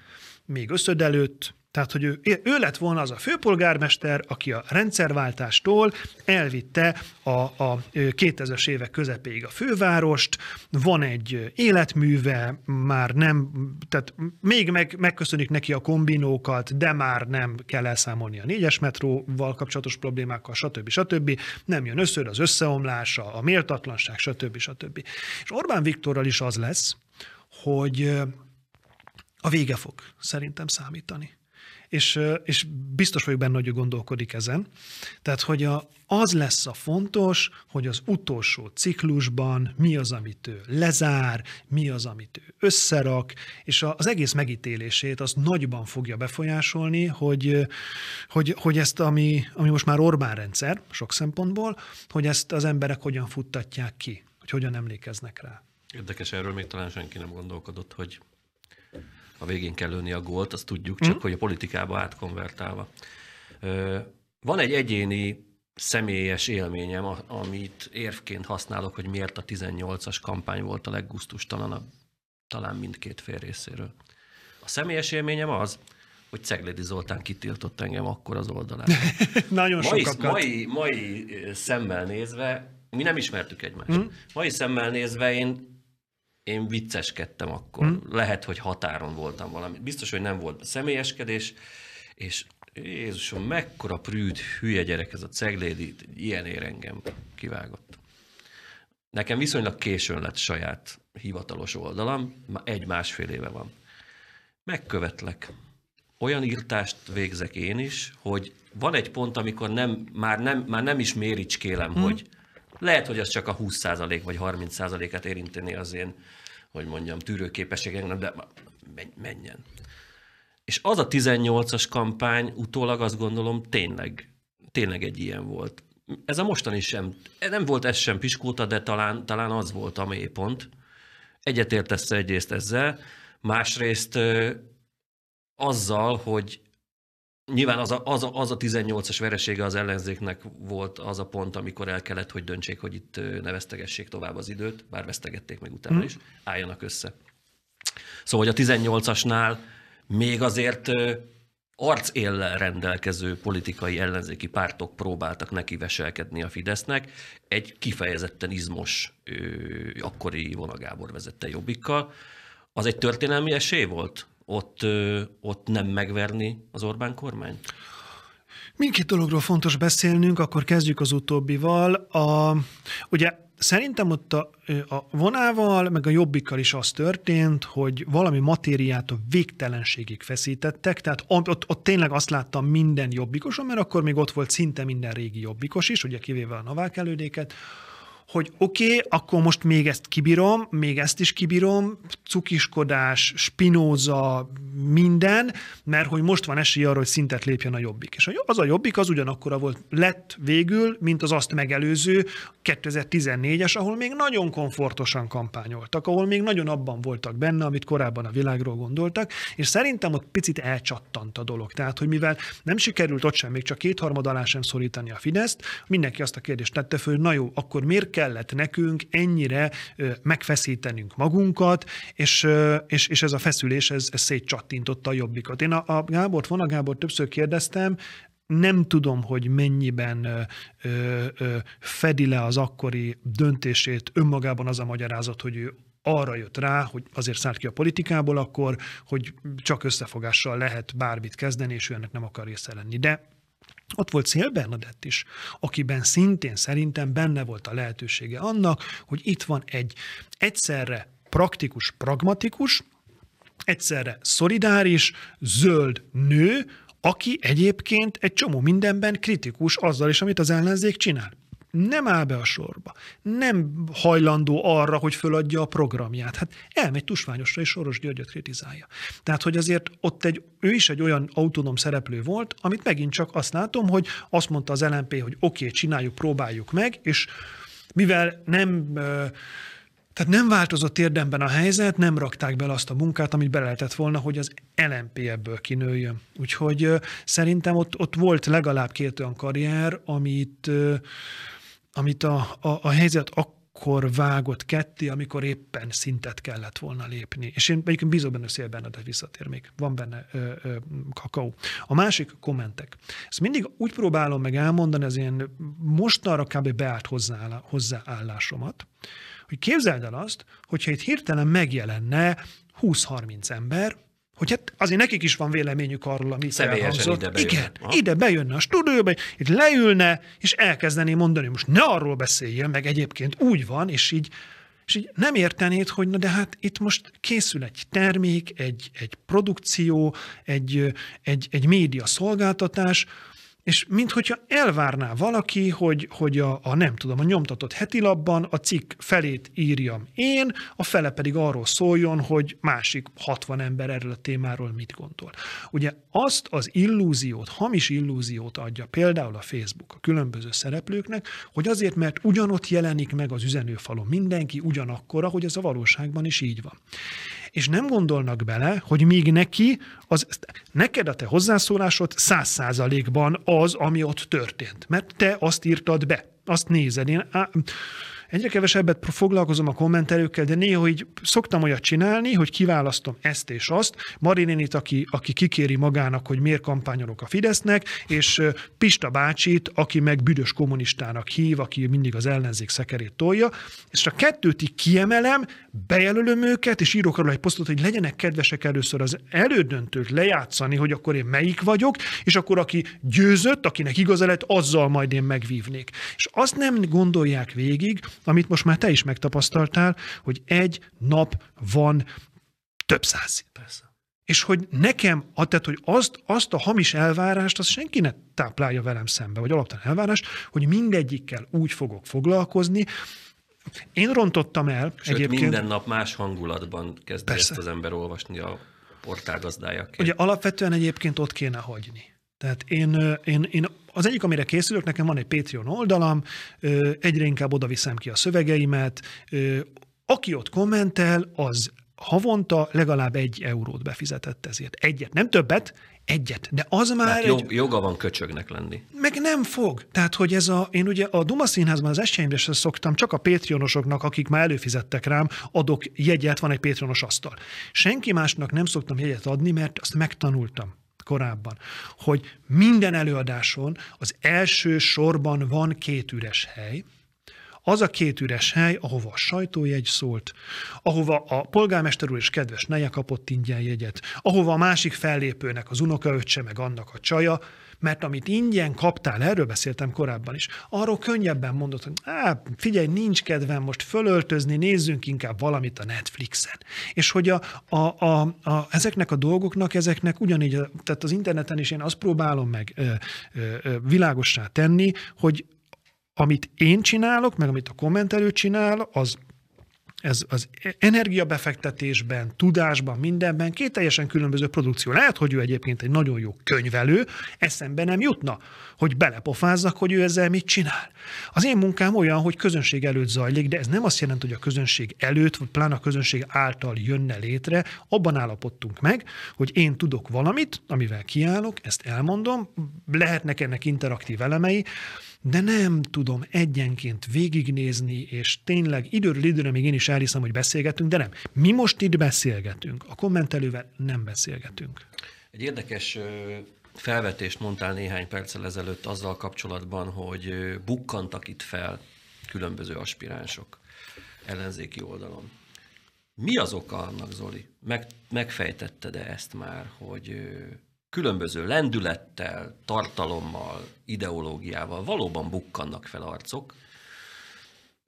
Még összöd előtt, tehát, hogy ő, ő lett volna az a főpolgármester, aki a rendszerváltástól elvitte a, a 2000-es évek közepéig a fővárost, van egy életműve, már nem, tehát még meg, megköszönik neki a kombinókat, de már nem kell elszámolni a négyes metróval kapcsolatos problémákkal, stb. stb. Nem jön össze az összeomlása, a méltatlanság, stb. stb. És Orbán Viktorral is az lesz, hogy a vége fog szerintem számítani és, és biztos vagyok benne, hogy ő gondolkodik ezen. Tehát, hogy a, az lesz a fontos, hogy az utolsó ciklusban mi az, amit ő lezár, mi az, amit ő összerak, és az egész megítélését az nagyban fogja befolyásolni, hogy, hogy, hogy ezt, ami, ami most már Orbán rendszer sok szempontból, hogy ezt az emberek hogyan futtatják ki, hogy hogyan emlékeznek rá. Érdekes, erről még talán senki nem gondolkodott, hogy a végén kell lőni a gólt, azt tudjuk, csak mm. hogy a politikába átkonvertálva. Van egy egyéni személyes élményem, amit érvként használok, hogy miért a 18-as kampány volt a leggusztustalanabb, talán mindkét fél részéről. A személyes élményem az, hogy Ceglédi Zoltán kitiltott engem akkor az oldalán. Nagyon mai, sokakat. Mai, mai szemmel nézve, mi nem ismertük egymást. Mm. Mai szemmel nézve én én vicceskedtem akkor. Hmm. Lehet, hogy határon voltam valami. Biztos, hogy nem volt személyeskedés, és Jézusom, mekkora prűd, hülye gyerek ez a ceglédi, ilyen ér engem kivágott. Nekem viszonylag későn lett saját hivatalos oldalam, egy-másfél éve van. Megkövetlek. Olyan írtást végzek én is, hogy van egy pont, amikor nem, már, nem, már nem is méricskélem, hmm. hogy lehet, hogy az csak a 20% vagy 30%-át érinteni az én, hogy mondjam, tűrőképességem, de menjen. És az a 18-as kampány utólag azt gondolom tényleg, tényleg egy ilyen volt. Ez a mostani sem, nem volt ez sem piskóta, de talán, talán az volt a mélypont. Egyetértesz egyrészt ezzel, másrészt azzal, hogy Nyilván az a, az, a, az a 18-as veresége az ellenzéknek volt az a pont, amikor el kellett, hogy döntsék, hogy itt ne vesztegessék tovább az időt, bár vesztegették meg utána hmm. is, álljanak össze. Szóval, hogy a 18-asnál még azért arcéllel rendelkező politikai ellenzéki pártok próbáltak neki veselkedni a Fidesznek, egy kifejezetten izmos ö, akkori vonagábor vezette jobbikkal. Az egy történelmi esély volt ott, ott nem megverni az Orbán kormány? Mindkét dologról fontos beszélnünk, akkor kezdjük az utóbbival. A, ugye Szerintem ott a, a vonával, meg a jobbikkal is az történt, hogy valami matériát a végtelenségig feszítettek, tehát ott, ott tényleg azt láttam minden jobbikoson, mert akkor még ott volt szinte minden régi jobbikos is, ugye kivéve a navák elődéket, hogy oké, okay, akkor most még ezt kibírom, még ezt is kibírom, cukiskodás, spinóza, minden, mert hogy most van esély arra, hogy szintet lépjen a jobbik. És az a jobbik az ugyanakkora volt, lett végül, mint az azt megelőző 2014-es, ahol még nagyon komfortosan kampányoltak, ahol még nagyon abban voltak benne, amit korábban a világról gondoltak, és szerintem ott picit elcsattant a dolog. Tehát, hogy mivel nem sikerült ott sem, még csak kétharmad alá sem szorítani a Fideszt, mindenki azt a kérdést tette föl, hogy na jó, akkor miért kellett nekünk ennyire megfeszítenünk magunkat, és, és, és ez a feszülés, ez, ez szétcsattintotta a jobbikat. Én a, a Gábort, a Gábor többször kérdeztem, nem tudom, hogy mennyiben ö, ö, fedi le az akkori döntését önmagában az a magyarázat, hogy ő arra jött rá, hogy azért szállt ki a politikából akkor, hogy csak összefogással lehet bármit kezdeni, és ő ennek nem akar része lenni. De ott volt Szél Bernadett is, akiben szintén szerintem benne volt a lehetősége annak, hogy itt van egy egyszerre praktikus, pragmatikus, egyszerre szolidáris, zöld nő, aki egyébként egy csomó mindenben kritikus azzal is, amit az ellenzék csinál nem áll be a sorba, nem hajlandó arra, hogy föladja a programját. Hát elmegy tusványosra, és Soros Györgyöt kritizálja. Tehát, hogy azért ott egy, ő is egy olyan autonóm szereplő volt, amit megint csak azt látom, hogy azt mondta az LNP, hogy oké, okay, csináljuk, próbáljuk meg, és mivel nem tehát nem változott érdemben a helyzet, nem rakták bele azt a munkát, amit bele lehetett volna, hogy az LMP ebből kinőjön. Úgyhogy szerintem ott, ott volt legalább két olyan karrier, amit amit a, a, a helyzet akkor vágott ketté, amikor éppen szintet kellett volna lépni. És én egyébként bízom benne, hogy Szél visszatér még. Van benne ö, ö, kakaó. A másik kommentek. Ezt mindig úgy próbálom meg elmondani az én mostanra kb. beállt hozzááll, hozzáállásomat, hogy képzeld el azt, hogyha itt hirtelen megjelenne 20-30 ember, hogy hát azért nekik is van véleményük arról, ami elhangzott. Ide Igen, ha? ide bejönne a stúdióba, itt leülne, és elkezdené mondani, most ne arról beszéljél, meg egyébként úgy van, és így és így nem értenéd, hogy na de hát itt most készül egy termék, egy, egy produkció, egy, egy, egy média szolgáltatás, és minthogyha elvárná valaki, hogy, hogy a, a, nem tudom, a nyomtatott heti labban a cikk felét írjam én, a fele pedig arról szóljon, hogy másik 60 ember erről a témáról mit gondol. Ugye azt az illúziót, hamis illúziót adja például a Facebook a különböző szereplőknek, hogy azért, mert ugyanott jelenik meg az üzenőfalon mindenki ugyanakkora, hogy ez a valóságban is így van és nem gondolnak bele, hogy még neki, az, neked a te hozzászólásod száz százalékban az, ami ott történt. Mert te azt írtad be, azt nézed. Én á, Egyre kevesebbet foglalkozom a kommentelőkkel, de néha így szoktam olyat csinálni, hogy kiválasztom ezt és azt. Marinénit, aki, aki kikéri magának, hogy miért kampányolok a Fidesznek, és Pista bácsit, aki meg büdös kommunistának hív, aki mindig az ellenzék szekerét tolja. És a kettőt így kiemelem, bejelölöm őket, és írok arról egy posztot, hogy legyenek kedvesek először az elődöntőt lejátszani, hogy akkor én melyik vagyok, és akkor aki győzött, akinek igaza lett, azzal majd én megvívnék. És azt nem gondolják végig, amit most már te is megtapasztaltál, hogy egy nap van több száz. Persze. És hogy nekem, a, tehát, hogy azt, azt a hamis elvárást, azt senki ne táplálja velem szembe, vagy alaptalan elvárást, hogy mindegyikkel úgy fogok foglalkozni, én rontottam el Sőt, egyébként. minden nap más hangulatban kezd ezt az ember olvasni a portál gazdájaként. Ugye alapvetően egyébként ott kéne hagyni. Tehát én, én, én az egyik, amire készülök, nekem van egy Patreon oldalam, egyre inkább oda viszem ki a szövegeimet, aki ott kommentel, az havonta legalább egy eurót befizetett ezért. Egyet, nem többet, egyet. De az már hát jog, egy... joga van köcsögnek lenni. Meg nem fog. Tehát, hogy ez a, én ugye a Duma Színházban az esélyemre sem szoktam, csak a Patreonosoknak, akik már előfizettek rám, adok jegyet, van egy Patreonos asztal. Senki másnak nem szoktam jegyet adni, mert azt megtanultam korábban, hogy minden előadáson az első sorban van két üres hely, az a két üres hely, ahova a sajtójegy szólt, ahova a polgármester úr és kedves neje kapott ingyen jegyet, ahova a másik fellépőnek az unokaöccse meg annak a csaja, mert amit ingyen kaptál, erről beszéltem korábban is, arról könnyebben mondod, hogy Á, figyelj, nincs kedvem most fölöltözni, nézzünk inkább valamit a Netflixen. És hogy a, a, a, a, ezeknek a dolgoknak, ezeknek ugyanígy, tehát az interneten is én azt próbálom meg ö, ö, világossá tenni, hogy amit én csinálok, meg amit a kommentelő csinál, az ez az energiabefektetésben, tudásban, mindenben két teljesen különböző produkció. Lehet, hogy ő egyébként egy nagyon jó könyvelő, eszembe nem jutna, hogy belepofázzak, hogy ő ezzel mit csinál. Az én munkám olyan, hogy közönség előtt zajlik, de ez nem azt jelenti, hogy a közönség előtt, vagy plán a közönség által jönne létre. Abban állapodtunk meg, hogy én tudok valamit, amivel kiállok, ezt elmondom, lehetnek ennek interaktív elemei, de nem tudom egyenként végignézni, és tényleg időről időre még én is elhiszem, hogy beszélgetünk, de nem. Mi most itt beszélgetünk, a kommentelővel nem beszélgetünk. Egy érdekes felvetést mondtál néhány perccel ezelőtt azzal kapcsolatban, hogy bukkantak itt fel különböző aspiránsok ellenzéki oldalon. Mi az oka annak, Zoli? Meg, megfejtetted de ezt már, hogy különböző lendülettel, tartalommal, ideológiával valóban bukkannak fel arcok.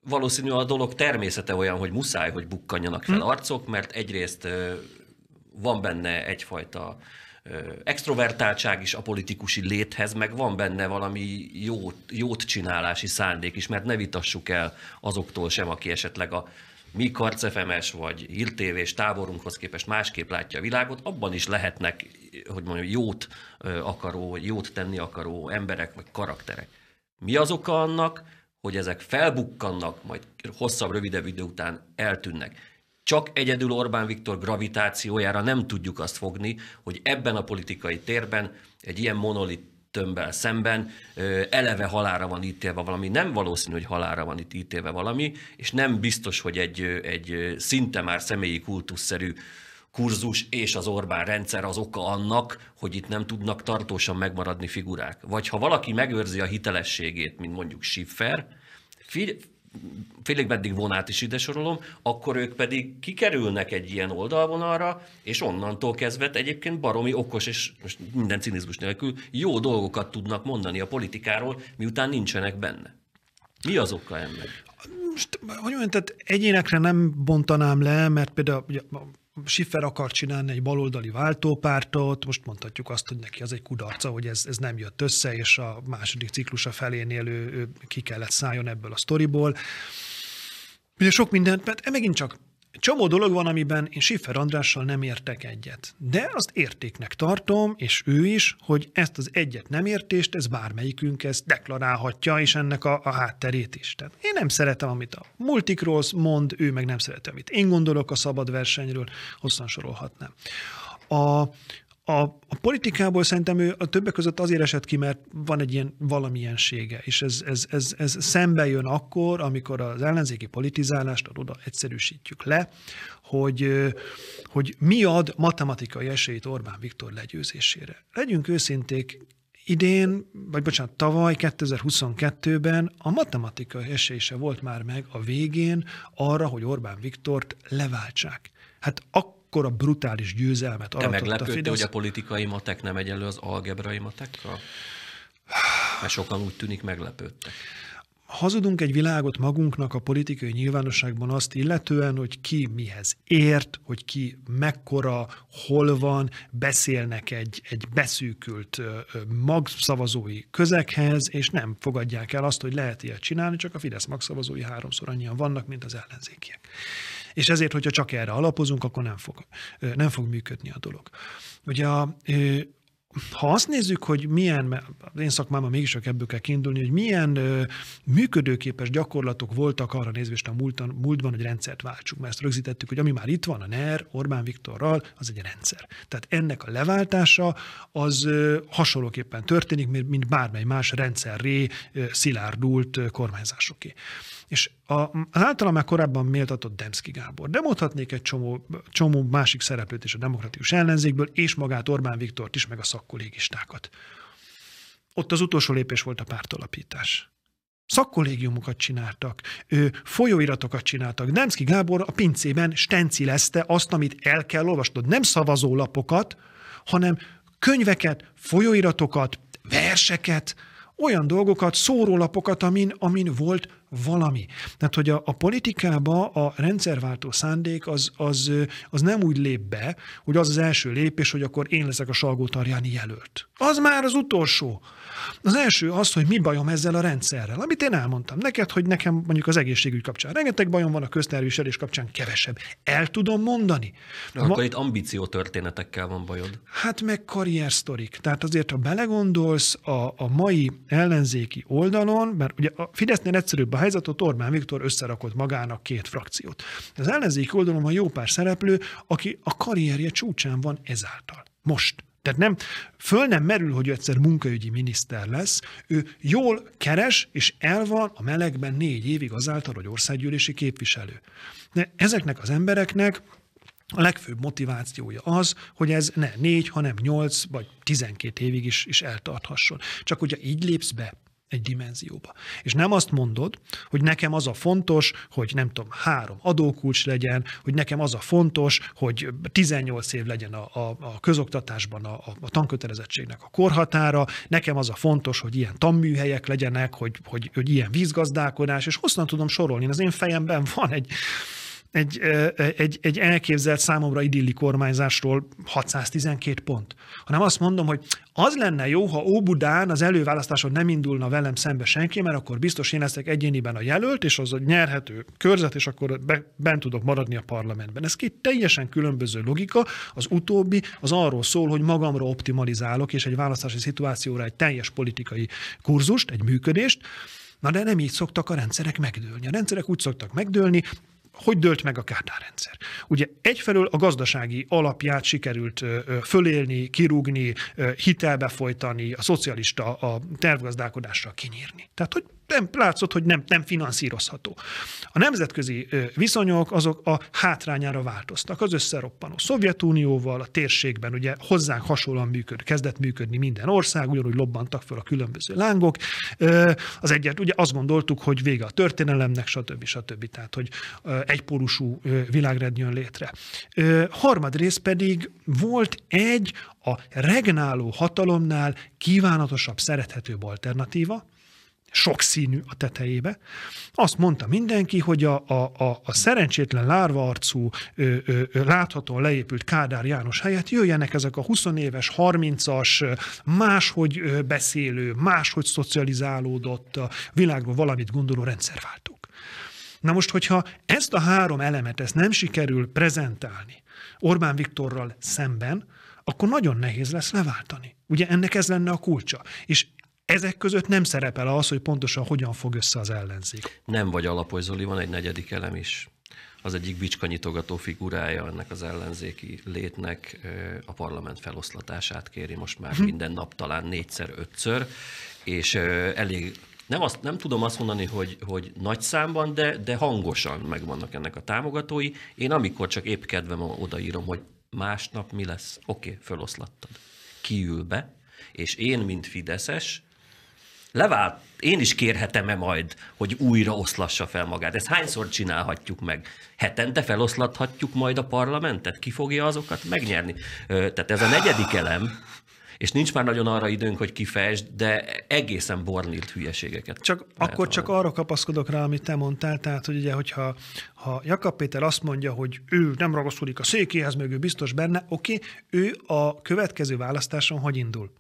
Valószínű a dolog természete olyan, hogy muszáj, hogy bukkanjanak fel hm. arcok, mert egyrészt van benne egyfajta extrovertáltság is a politikusi léthez, meg van benne valami jót, jót csinálási szándék is, mert ne vitassuk el azoktól sem, aki esetleg a mi karcefemes vagy hírtévés táborunkhoz képest másképp látja a világot, abban is lehetnek, hogy mondjuk jót akaró, jót tenni akaró emberek vagy karakterek. Mi az oka annak, hogy ezek felbukkannak, majd hosszabb, rövidebb idő után eltűnnek? Csak egyedül Orbán Viktor gravitációjára nem tudjuk azt fogni, hogy ebben a politikai térben egy ilyen monolit tömbbel szemben eleve halára van ítélve valami, nem valószínű, hogy halára van itt ítélve valami, és nem biztos, hogy egy, egy szinte már személyi kultuszszerű kurzus és az Orbán rendszer az oka annak, hogy itt nem tudnak tartósan megmaradni figurák. Vagy ha valaki megőrzi a hitelességét, mint mondjuk Schiffer, figy- félig meddig vonát is ide sorolom, akkor ők pedig kikerülnek egy ilyen oldalvonalra, és onnantól kezdve egyébként baromi okos, és most minden cinizmus nélkül jó dolgokat tudnak mondani a politikáról, miután nincsenek benne. Mi az oka ennek? Most, hogy mondjam, tehát egyénekre nem bontanám le, mert például ugye, Schiffer akar csinálni egy baloldali váltópártot, most mondhatjuk azt, hogy neki az egy kudarca, hogy ez, ez nem jött össze, és a második ciklusa felén élő ki kellett szálljon ebből a sztoriból. Ugye sok mindent, mert megint csak csomó dolog van, amiben én Siffer Andrással nem értek egyet. De azt értéknek tartom, és ő is, hogy ezt az egyet nem értést, ez bármelyikünk ezt deklarálhatja, és ennek a, a hátterét is. Tehát én nem szeretem, amit a multikról mond, ő meg nem szereti, amit én gondolok a szabad versenyről, hosszan sorolhatnám. A, a, a politikából szerintem ő a többek között azért esett ki, mert van egy ilyen valamilyensége, és ez, ez, ez, ez szembe jön akkor, amikor az ellenzéki politizálást oda egyszerűsítjük le, hogy, hogy mi ad matematikai esélyt Orbán Viktor legyőzésére. Legyünk őszinték, idén, vagy bocsánat, tavaly 2022-ben a matematikai esély se volt már meg a végén arra, hogy Orbán Viktort leváltsák. Hát ak ekkora brutális győzelmet aratott Te meglepődte, a Fidesz. hogy a politikai matek nem egyenlő az algebrai matekkal? Mert sokan úgy tűnik meglepődtek hazudunk egy világot magunknak a politikai nyilvánosságban azt illetően, hogy ki mihez ért, hogy ki mekkora, hol van, beszélnek egy, egy beszűkült magszavazói közeghez, és nem fogadják el azt, hogy lehet ilyet csinálni, csak a Fidesz magszavazói háromszor annyian vannak, mint az ellenzékiek. És ezért, hogyha csak erre alapozunk, akkor nem fog, nem fog működni a dolog. Ugye a, ha azt nézzük, hogy milyen, mert én szakmámban mégis csak ebből kell kiindulni, hogy milyen ö, működőképes gyakorlatok voltak arra nézve, a múltan, múltban, hogy rendszert váltsuk, mert ezt rögzítettük, hogy ami már itt van, a NER, Orbán Viktorral, az egy rendszer. Tehát ennek a leváltása az ö, hasonlóképpen történik, mint bármely más rendszerré ö, szilárdult ö, kormányzásoké. És a, az általam már korábban méltatott Demszki Gábor. De mondhatnék egy csomó, csomó másik szereplőt is a demokratikus ellenzékből, és magát Orbán Viktort is, meg a szakkollégistákat. Ott az utolsó lépés volt a pártalapítás. Szakkollégiumokat csináltak, ő, folyóiratokat csináltak. Demszki Gábor a pincében stencilezte azt, amit el kell olvasnod. Nem szavazólapokat, hanem könyveket, folyóiratokat, verseket, olyan dolgokat, szórólapokat, amin, amin volt valami. Tehát, hogy a, a politikába a rendszerváltó szándék az, az, az nem úgy lép be, hogy az az első lépés, hogy akkor én leszek a Salgó Tarjáni jelölt. Az már az utolsó. Az első az, hogy mi bajom ezzel a rendszerrel, amit én elmondtam neked, hogy nekem mondjuk az egészségügy kapcsán rengeteg bajom van, a közterviselés kapcsán kevesebb. El tudom mondani. De akkor Ma... itt ambíció történetekkel van bajod. Hát meg karriersztorik. Tehát azért, ha belegondolsz a, a mai ellenzéki oldalon, mert ugye a Fidesznél egyszerűbb a helyzet, ott Orbán Viktor összerakott magának két frakciót. Az ellenzék oldalon van jó pár szereplő, aki a karrierje csúcsán van ezáltal. Most. Tehát nem, föl nem merül, hogy egyszer munkaügyi miniszter lesz, ő jól keres, és el van a melegben négy évig azáltal, hogy országgyűlési képviselő. De ezeknek az embereknek a legfőbb motivációja az, hogy ez ne négy, hanem nyolc vagy tizenkét évig is, is eltarthasson. Csak hogyha így lépsz be egy dimenzióba. És nem azt mondod, hogy nekem az a fontos, hogy nem tudom, három adókulcs legyen, hogy nekem az a fontos, hogy 18 év legyen a, a, a közoktatásban a, a tankötelezettségnek a korhatára, nekem az a fontos, hogy ilyen tanműhelyek legyenek, hogy, hogy, hogy ilyen vízgazdálkodás, és hosszan tudom sorolni. Az én fejemben van egy egy, egy, egy elképzelt számomra idilli kormányzásról 612 pont, hanem azt mondom, hogy az lenne jó, ha Óbudán az előválasztáson nem indulna velem szembe senki, mert akkor biztos én leszek egyéniben a jelölt, és az a nyerhető körzet, és akkor be, bent tudok maradni a parlamentben. Ez két teljesen különböző logika. Az utóbbi az arról szól, hogy magamra optimalizálok, és egy választási szituációra egy teljes politikai kurzust, egy működést, Na de nem így szoktak a rendszerek megdőlni. A rendszerek úgy szoktak megdőlni, hogy dölt meg a Kádár rendszer? Ugye egyfelől a gazdasági alapját sikerült fölélni, kirúgni, hitelbe folytani, a szocialista a tervgazdálkodásra kinyírni. Tehát, hogy nem látszott, hogy nem, nem finanszírozható. A nemzetközi viszonyok azok a hátrányára változtak. Az összeroppanó Szovjetunióval, a térségben ugye hozzánk hasonlóan működ, kezdett működni minden ország, ugyanúgy lobbantak föl a különböző lángok. Az egyet, ugye azt gondoltuk, hogy vége a történelemnek, stb. stb. Tehát, hogy egypólusú világrend jön létre. Harmadrészt pedig volt egy a regnáló hatalomnál kívánatosabb, szerethetőbb alternatíva, sokszínű a tetejébe. Azt mondta mindenki, hogy a, a, a, a szerencsétlen lárvaarcú, ö, ö, ö, láthatóan leépült Kádár János helyett jöjjenek ezek a 20 éves, 30-as, máshogy beszélő, máshogy szocializálódott, a világban valamit gondoló rendszerváltók. Na most, hogyha ezt a három elemet, ezt nem sikerül prezentálni Orbán Viktorral szemben, akkor nagyon nehéz lesz leváltani. Ugye ennek ez lenne a kulcsa. És ezek között nem szerepel az, hogy pontosan hogyan fog össze az ellenzék. Nem vagy alapos, Zoli, van egy negyedik elem is. Az egyik bicskanyitogató figurája ennek az ellenzéki létnek a parlament feloszlatását kéri most már mhm. minden nap, talán négyszer, ötször, és elég nem, azt, nem tudom azt mondani, hogy, hogy nagy számban, de, de hangosan megvannak ennek a támogatói. Én amikor csak épp kedvem odaírom, hogy másnap mi lesz, oké, okay, föloszlattad. Kiül be, és én, mint Fideszes, levált, én is kérhetem-e majd, hogy újra oszlassa fel magát? Ezt hányszor csinálhatjuk meg? Hetente feloszlathatjuk majd a parlamentet? Ki fogja azokat megnyerni? Tehát ez a negyedik elem, és nincs már nagyon arra időnk, hogy kifejtsd, de egészen bornilt hülyeségeket. Csak akkor csak arra kapaszkodok rá, amit te mondtál, tehát hogy ugye, hogyha ha Jakab Péter azt mondja, hogy ő nem ragaszkodik a székéhez, meg ő biztos benne, oké, okay, ő a következő választáson hogy indul?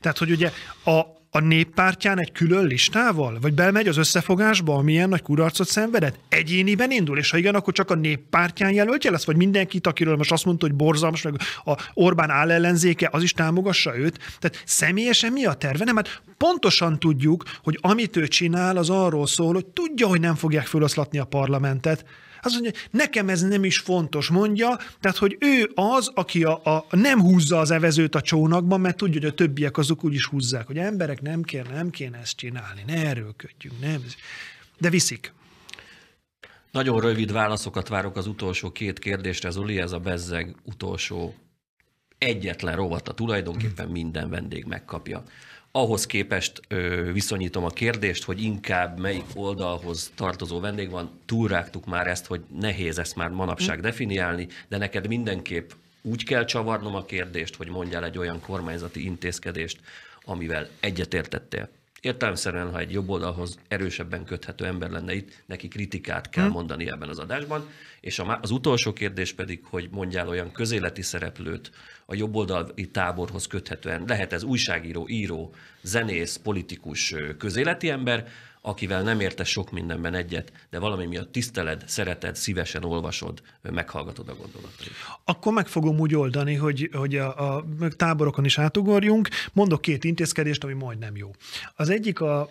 Tehát, hogy ugye a, a néppártján egy külön listával? Vagy belmegy az összefogásba, amilyen nagy kudarcot szenvedett? Egyéniben indul, és ha igen, akkor csak a néppártján jelöltje lesz? Vagy mindenkit, akiről most azt mondta, hogy borzalmas, meg a Orbán áll ellenzéke, az is támogassa őt? Tehát személyesen mi a terve? Nem, hát pontosan tudjuk, hogy amit ő csinál, az arról szól, hogy tudja, hogy nem fogják föloszlatni a parlamentet, azt mondja, hogy nekem ez nem is fontos, mondja, tehát, hogy ő az, aki a, a nem húzza az evezőt a csónakban, mert tudja, hogy a többiek azok úgy is húzzák, hogy emberek nem kér, nem kéne ezt csinálni, ne erőködjünk, nem. De viszik. Nagyon rövid válaszokat várok az utolsó két kérdésre, Zoli, ez a bezzeg utolsó egyetlen rovata tulajdonképpen minden vendég megkapja. Ahhoz képest ö, viszonyítom a kérdést, hogy inkább melyik oldalhoz tartozó vendég van. Túlrágtuk már ezt, hogy nehéz ezt már manapság mm. definiálni, de neked mindenképp úgy kell csavarnom a kérdést, hogy mondjál egy olyan kormányzati intézkedést, amivel egyetértettél. Értelemszerűen, ha egy jobb oldalhoz erősebben köthető ember lenne itt, neki kritikát kell hmm. mondani ebben az adásban. És az utolsó kérdés pedig, hogy mondjál olyan közéleti szereplőt, a jobboldali táborhoz köthetően. Lehet ez újságíró, író, zenész, politikus, közéleti ember, akivel nem értesz sok mindenben egyet, de valami miatt tiszteled, szereted, szívesen olvasod, meghallgatod a gondolatot. Akkor meg fogom úgy oldani, hogy, hogy a, a táborokon is átugorjunk. Mondok két intézkedést, ami majd nem jó. Az egyik a...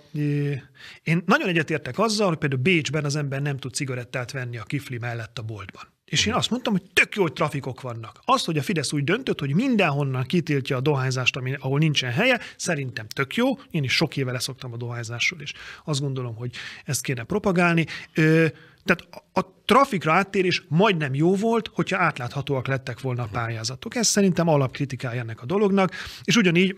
Én nagyon egyetértek azzal, hogy például Bécsben az ember nem tud cigarettát venni a kifli mellett a boltban. És én azt mondtam, hogy tök jó, hogy trafikok vannak. Az, hogy a Fidesz úgy döntött, hogy mindenhonnan kitiltja a dohányzást, ami, ahol nincsen helye, szerintem tök jó. Én is sok éve leszoktam a dohányzásról, és azt gondolom, hogy ezt kéne propagálni. Ö, tehát a trafikra áttérés majdnem jó volt, hogyha átláthatóak lettek volna a pályázatok. Ez szerintem alapkritikája ennek a dolognak, és ugyanígy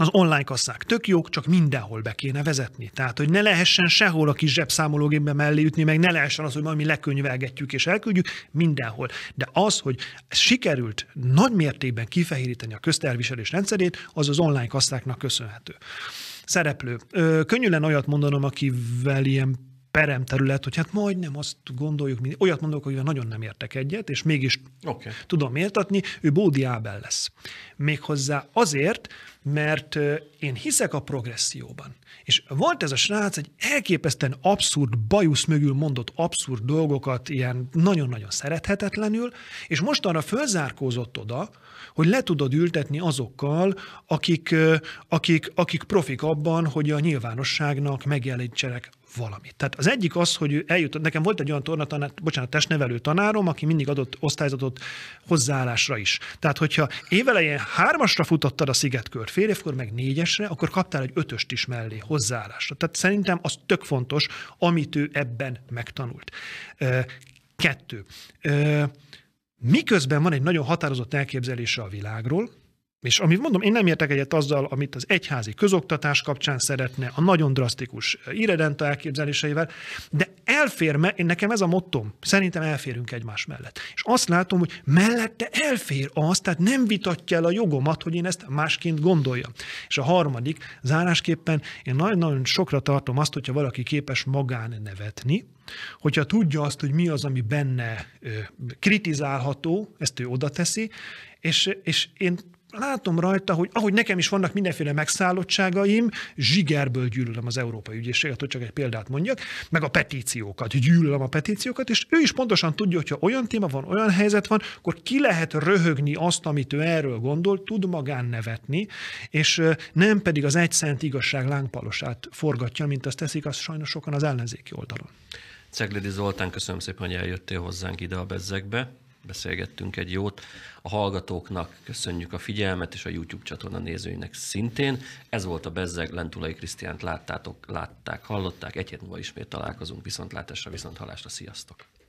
az online kasszák tök jók, csak mindenhol be kéne vezetni. Tehát, hogy ne lehessen sehol a kis zsebszámológépbe mellé ütni, meg ne lehessen az, hogy majd mi lekönyvelgetjük és elküldjük, mindenhol. De az, hogy sikerült nagy mértékben kifehéríteni a közterviselés rendszerét, az az online kasszáknak köszönhető. Szereplő. Ö, könnyű lenne olyat mondanom, akivel ilyen peremterület, hogy hát majdnem azt gondoljuk, mint olyat mondok, hogy nagyon nem értek egyet, és mégis okay. tudom értetni, ő Bódi Ábel lesz. Méghozzá azért, mert én hiszek a progresszióban. És volt ez a srác, egy elképesztően abszurd, bajusz mögül mondott abszurd dolgokat, ilyen nagyon-nagyon szerethetetlenül, és mostanra fölzárkózott oda, hogy le tudod ültetni azokkal, akik, akik, akik profik abban, hogy a nyilvánosságnak megjelentsenek valamit. Tehát az egyik az, hogy eljutott, nekem volt egy olyan tornatanár, bocsánat, testnevelő tanárom, aki mindig adott osztályzatot hozzáállásra is. Tehát, hogyha évelején hármasra futottad a szigetkör, fél évkor meg négyesre, akkor kaptál egy ötöst is mellé hozzáállásra. Tehát szerintem az tök fontos, amit ő ebben megtanult. Kettő. Miközben van egy nagyon határozott elképzelése a világról, és amit mondom, én nem értek egyet azzal, amit az egyházi közoktatás kapcsán szeretne, a nagyon drasztikus eh, irredenta elképzeléseivel, de elfér, me, én nekem ez a mottom, szerintem elférünk egymás mellett. És azt látom, hogy mellette elfér az, tehát nem vitatja el a jogomat, hogy én ezt másként gondoljam. És a harmadik, zárásképpen én nagyon-nagyon sokra tartom azt, hogyha valaki képes magán nevetni, hogyha tudja azt, hogy mi az, ami benne kritizálható, ezt ő oda teszi, és, és én látom rajta, hogy ahogy nekem is vannak mindenféle megszállottságaim, zsigerből gyűlölöm az Európai Ügyészséget, hogy csak egy példát mondjak, meg a petíciókat, gyűlölöm a petíciókat, és ő is pontosan tudja, hogyha olyan téma van, olyan helyzet van, akkor ki lehet röhögni azt, amit ő erről gondol, tud magán nevetni, és nem pedig az egy szent igazság lángpalosát forgatja, mint azt teszik az sajnos sokan az ellenzéki oldalon. Ceglidi Zoltán, köszönöm szépen, hogy eljöttél hozzánk ide a bezzekbe beszélgettünk egy jót. A hallgatóknak köszönjük a figyelmet, és a YouTube csatorna nézőinek szintén. Ez volt a Bezzeg, Lentulai Krisztiánt láttátok, látták, hallották. Egy hét múlva ismét találkozunk, viszontlátásra, viszonthalásra, Sziasztok!